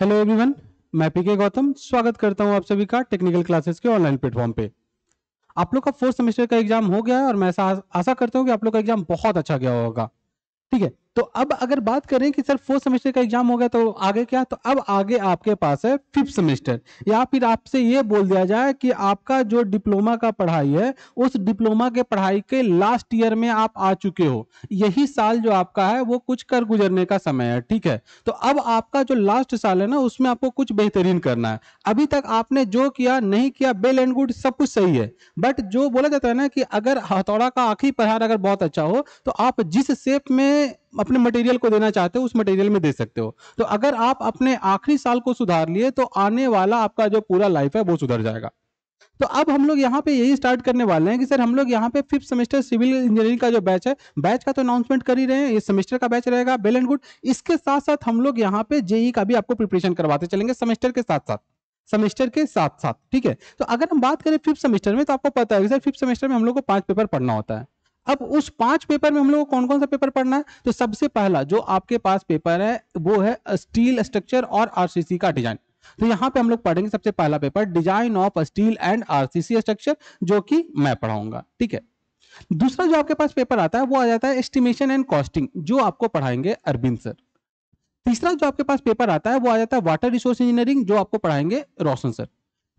hello everyone मैं पीके गौतम स्वागत करता हूं आप सभी का टेक्निकल क्लासेस के ऑनलाइन प्लेटफॉर्म पे आप लोग का फोर्थ सेमेस्टर का एग्जाम हो गया है और मैं ऐसा आशा करता हूं कि आप लोग का एग्जाम बहुत अच्छा गया होगा ठीक है तो अब अगर बात करें कि सर फोर्थ सेमेस्टर का एग्जाम हो गया तो आगे क्या तो अब आगे आपके पास है फिफ्थ सेमेस्टर या फिर आपसे ये बोल दिया जाए कि आपका जो डिप्लोमा का पढ़ाई है उस डिप्लोमा के पढ़ाई के लास्ट ईयर में आप आ चुके हो यही साल जो आपका है वो कुछ कर गुजरने का समय है ठीक है तो अब आपका जो लास्ट साल है ना उसमें आपको कुछ बेहतरीन करना है अभी तक आपने जो किया नहीं किया बेल एंड गुड सब कुछ सही है बट जो बोला जाता है ना कि अगर हथौड़ा का आखिरी पढ़ार अगर बहुत अच्छा हो तो आप जिस शेप में अपने मटेरियल को देना चाहते हो उस मटेरियल में दे सकते हो तो अगर आप अपने आखिरी साल को सुधार लिए तो आने वाला आपका जो पूरा लाइफ है वो सुधर जाएगा तो अब हम लोग यहाँ पे यही स्टार्ट करने वाले हैं कि सर हम लोग यहाँ पे फिफ्थ सेमेस्टर सिविल इंजीनियरिंग का जो बैच है बैच का तो अनाउंसमेंट कर ही रहे हैं ये सेमेस्टर का बैच रहेगा बेल एंड गुड इसके साथ साथ हम लोग यहाँ पे जेई का भी आपको प्रिपरेशन करवाते चलेंगे सेमेस्टर के साथ साथ सेमेस्टर के साथ साथ ठीक है तो अगर हम बात करें फिफ्थ सेमेस्टर में तो आपको पता है सर फिफ्थ सेमेस्टर में हम लोग को पांच पेपर पढ़ना होता है अब उस पांच पेपर में हम लोग कौन कौन सा पेपर पढ़ना है तो सबसे पहला जो आपके पास पेपर है वो है स्टील स्ट्रक्चर और आरसीसी का डिजाइन तो यहाँ पे हम लोग पढ़ेंगे सबसे पहला paper design of steel and RCC structure जो कि मैं पढ़ाऊंगा ठीक है दूसरा जो आपके पास पेपर आता है वो आ जाता है एस्टिमेशन एंड कॉस्टिंग जो आपको पढ़ाएंगे अरविंद सर तीसरा जो आपके पास पेपर आता है वो आ जाता है वाटर रिसोर्स इंजीनियरिंग जो आपको पढ़ाएंगे रोशन सर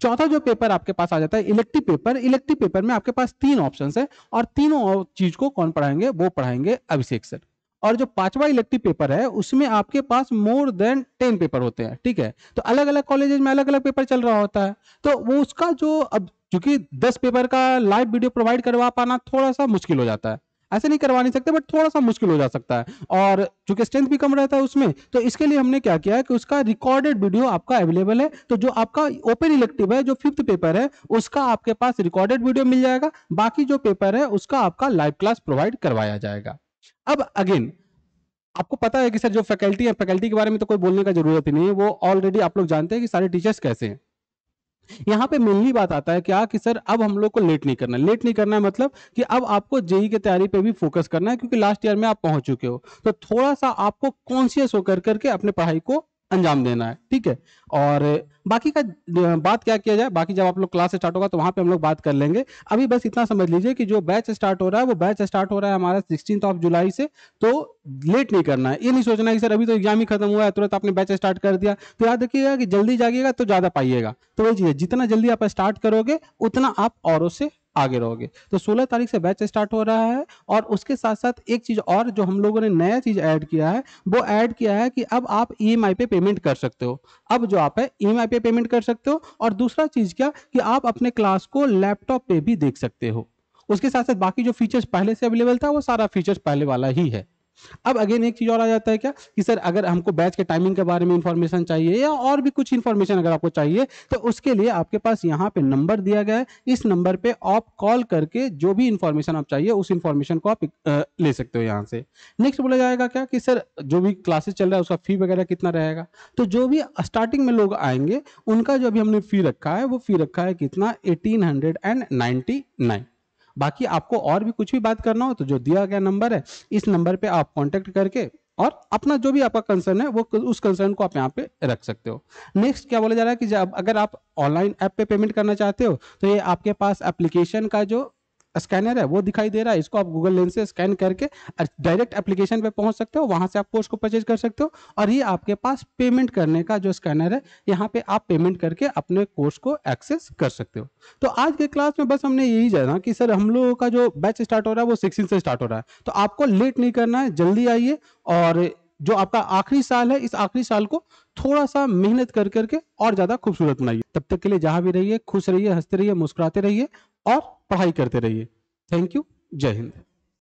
चौथा जो पेपर आपके पास आ जाता है इलेक्टिव पेपर इलेक्टिव पेपर में आपके पास तीन ऑप्शन है और तीनों चीज को कौन पढ़ाएंगे वो पढ़ाएंगे अभिषेक सर और जो पांचवा इलेक्टिव पेपर है उसमें आपके पास मोर देन टेन पेपर होते हैं ठीक है तो अलग अलग कॉलेजेस में अलग अलग पेपर चल रहा होता है तो वो उसका जो अब चूंकि दस पेपर का लाइव वीडियो प्रोवाइड करवा पाना थोड़ा सा मुश्किल हो जाता है ऐसे नहीं करवा नहीं सकते बट थोड़ा सा मुश्किल हो जा सकता है और चूंकि स्ट्रेंथ भी कम रहता है उसमें तो इसके लिए हमने क्या किया है कि उसका रिकॉर्डेड वीडियो आपका अवेलेबल है तो जो आपका ओपन इलेक्टिव है जो फिफ्थ पेपर है उसका आपके पास रिकॉर्डेड वीडियो मिल जाएगा बाकी जो पेपर है उसका आपका लाइव क्लास प्रोवाइड करवाया जाएगा अब अगेन आपको पता है कि सर जो फैकल्टी है फैकल्टी के बारे में तो कोई बोलने का जरूरत ही नहीं है वो ऑलरेडी आप लोग जानते हैं कि सारे टीचर्स कैसे हैं यहाँ पे मेनली बात आता है क्या कि सर अब हम लोग को लेट नहीं करना है लेट नहीं करना है मतलब कि अब आपको जेई की तैयारी पे भी फोकस करना है क्योंकि लास्ट ईयर में आप पहुंच चुके हो तो थोड़ा सा आपको कॉन्शियस होकर करके अपने पढ़ाई को अंजाम देना है ठीक है और बाकी का बात क्या किया जाए बाकी जब आप लोग क्लास स्टार्ट होगा तो वहाँ पे हम लोग बात कर लेंगे अभी बस इतना समझ लीजिए कि जो बैच स्टार्ट हो रहा है वो बैच स्टार्ट हो रहा है हमारा सिक्सटीन ऑफ जुलाई से तो लेट नहीं करना है ये नहीं सोचना है कि सर अभी तो एग्जाम ही खत्म हुआ है तुरंत आपने बैच स्टार्ट कर दिया तो याद रखिएगा कि जल्दी जागेगा तो ज़्यादा पाइएगा तो वही चीज़ जितना जल्दी आप स्टार्ट करोगे उतना आप औरों से आगे रहोगे तो 16 तारीख से बैच स्टार्ट हो रहा है और उसके साथ साथ एक चीज़ और जो हम लोगों ने नया चीज़ ऐड किया है वो ऐड किया है कि अब आप ई e पे पेमेंट कर सकते हो अब जो आप है ई e पे पेमेंट कर सकते हो और दूसरा चीज़ क्या कि आप अपने क्लास को लैपटॉप पे भी देख सकते हो उसके साथ साथ बाकी जो फीचर्स पहले से अवेलेबल था वो सारा फीचर्स पहले वाला ही है अब अगेन एक चीज और आ जाता है क्या कि सर अगर हमको बैच के टाइमिंग के बारे में इंफॉर्मेशन चाहिए या और भी कुछ इंफॉर्मेशन अगर आपको चाहिए तो उसके लिए आपके पास यहाँ पे नंबर दिया गया है इस नंबर पे आप कॉल करके जो भी इंफॉर्मेशन आप चाहिए उस इंफॉर्मेशन को आप ले सकते हो यहाँ से नेक्स्ट बोला जाएगा क्या कि सर जो भी क्लासेस चल रहा है उसका फी वगैरह कितना रहेगा तो जो भी स्टार्टिंग में लोग आएंगे उनका जो अभी हमने फी रखा है वो फी रखा है कितना eighteen hundred and ninety nine बाकी आपको और भी कुछ भी बात करना हो तो जो दिया गया नंबर है इस नंबर पे आप कॉन्टेक्ट करके और अपना जो भी आपका कंसर्न है वो उस कंसर्न को आप यहाँ पे रख सकते हो नेक्स्ट क्या बोला जा रहा है कि जब अगर आप ऑनलाइन ऐप पे पेमेंट करना चाहते हो तो ये आपके पास एप्लीकेशन का जो स्कैनर है वो दिखाई दे रहा है इसको आप गूगल लेंस से स्कैन करके डायरेक्ट एप्लीकेशन पे पहुंच सकते हो वहां से आप पोस्ट को परचेज कर सकते हो और ये आपके पास पेमेंट करने का जो स्कैनर है यहाँ पे आप पेमेंट करके अपने कोर्स को एक्सेस कर सकते हो तो आज के क्लास में बस हमने यही जाना कि सर हम लोगों का जो बैच स्टार्ट हो रहा है वो सिक्सटीन से स्टार्ट हो रहा है तो आपको लेट नहीं करना है जल्दी आइए और जो आपका आखिरी साल है इस आखिरी साल को थोड़ा सा मेहनत कर करके और ज्यादा खूबसूरत बनाइए तब तक के लिए जहां भी रहिए खुश रहिए हंसते रहिए मुस्कुराते रहिए और पढ़ाई करते रहिए थैंक यू जय हिंद